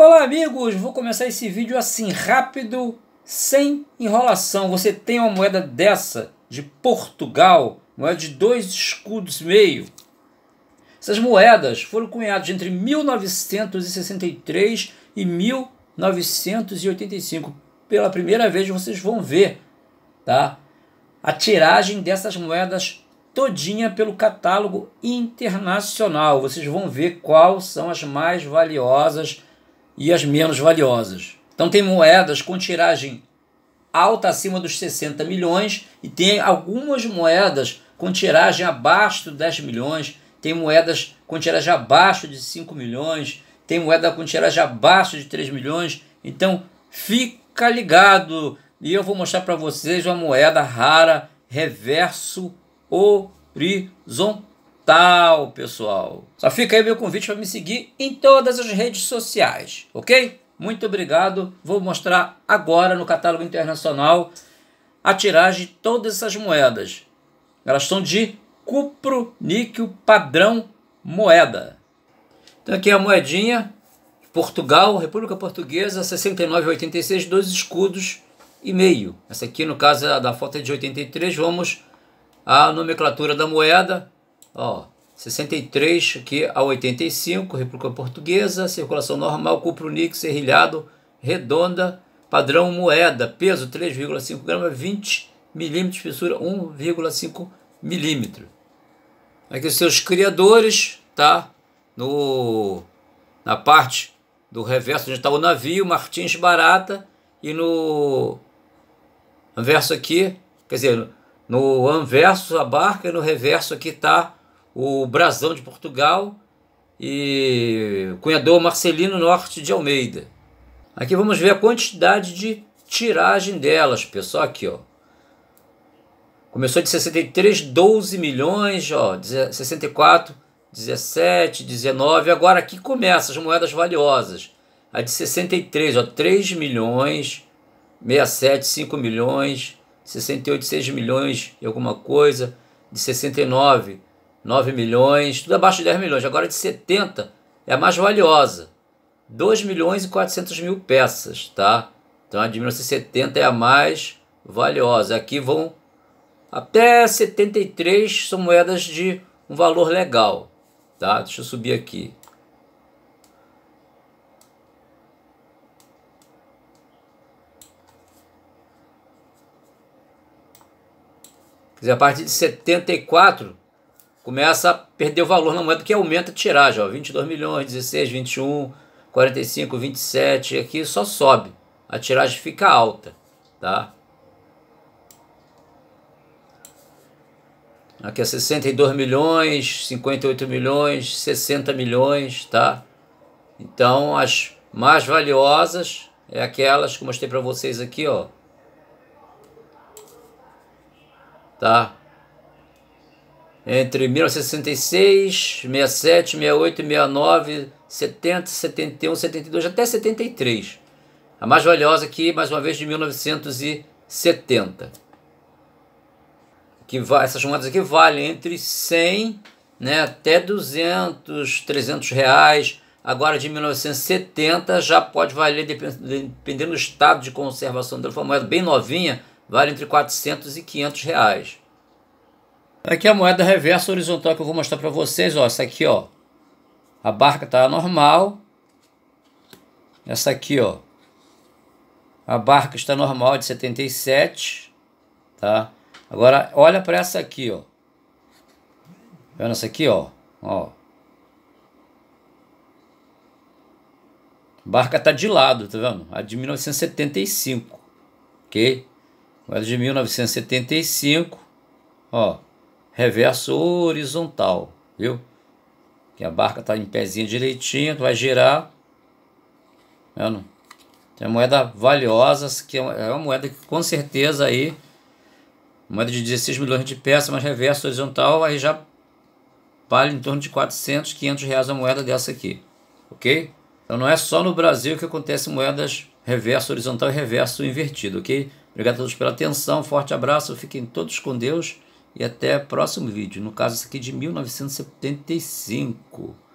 Olá amigos, vou começar esse vídeo assim rápido, sem enrolação. Você tem uma moeda dessa de Portugal, moeda de dois escudos e meio. Essas moedas foram cunhadas entre 1963 e 1985. Pela primeira vez vocês vão ver, tá? A tiragem dessas moedas todinha pelo catálogo internacional. Vocês vão ver quais são as mais valiosas e as menos valiosas. Então tem moedas com tiragem alta acima dos 60 milhões e tem algumas moedas com tiragem abaixo de 10 milhões, tem moedas com tiragem abaixo de 5 milhões, tem moeda com tiragem abaixo de 3 milhões. Então fica ligado e eu vou mostrar para vocês uma moeda rara reverso horizontal. Natal, pessoal. Só fica aí meu convite para me seguir em todas as redes sociais, ok? Muito obrigado. Vou mostrar agora no catálogo internacional a tiragem de todas essas moedas. Elas são de cupro, níquel, padrão, moeda. Então aqui é a moedinha, Portugal, República Portuguesa, 69,86, dois escudos e meio. Essa aqui, no caso é da foto é de 83, vamos à nomenclatura da moeda, Ó, 63 aqui a 85, República Portuguesa, circulação normal, cupro níquel serrilhado, redonda, padrão moeda, peso 3,5 gramas, 20 milímetros, fissura 1,5 milímetro. Aqui os seus criadores, tá? No, na parte do reverso onde está o navio, Martins Barata, e no anverso aqui, quer dizer, no anverso a barca e no reverso aqui está o Brasão de Portugal e o cunhador Marcelino Norte de Almeida. Aqui vamos ver a quantidade de tiragem delas, pessoal, aqui, ó. Começou de 63, 12 milhões, ó, 64, 17, 19. Agora aqui começa as moedas valiosas. A de 63, ó, 3 milhões, 67, 5 milhões, 68, 6 milhões e alguma coisa. De 69, 9 milhões, tudo abaixo de 10 milhões. Agora de 70 é a mais valiosa. 2 milhões e 400 mil peças, tá? Então a de 1970 é a mais valiosa. Aqui vão até 73 são moedas de um valor legal, tá? Deixa eu subir aqui. Quer dizer, a partir de 74 começa a perder o valor na moeda, porque aumenta a tiragem, ó, 22 milhões, 16, 21, 45, 27, aqui só sobe. A tiragem fica alta, tá? Aqui é 62 milhões, 58 milhões, 60 milhões, tá? Então, as mais valiosas é aquelas que eu mostrei para vocês aqui, ó. Tá? entre 1966, 67, 68, 69, 70, 71, 72 até 73. A mais valiosa aqui, mais uma vez, de 1970. Que essas moedas aqui valem entre 100 né, até 200, 300 reais. Agora, de 1970, já pode valer, dependendo do estado de conservação da moeda, bem novinha, vale entre 400 e 500 reais. Aqui a moeda reversa horizontal que eu vou mostrar para vocês, ó, essa aqui, ó. A barca tá normal. Essa aqui, ó. A barca está normal de 77, tá? Agora olha para essa aqui, ó. Tá vendo essa aqui, ó, ó. Barca tá de lado, tá vendo? A de 1975, OK? Moeda de 1975, ó reverso horizontal, viu? Que a barca está em pezinho direitinho, vai girar. Vendo? Né, Tem moeda valiosa, que é, é uma moeda que com certeza aí, moeda de 16 milhões de peças, mas reverso horizontal, aí já vale em torno de 400, 500 reais a moeda dessa aqui, ok? Então não é só no Brasil que acontece moedas reverso horizontal e reverso invertido, ok? Obrigado a todos pela atenção, forte abraço, fiquem todos com Deus e até o próximo vídeo. No caso, esse aqui de 1975.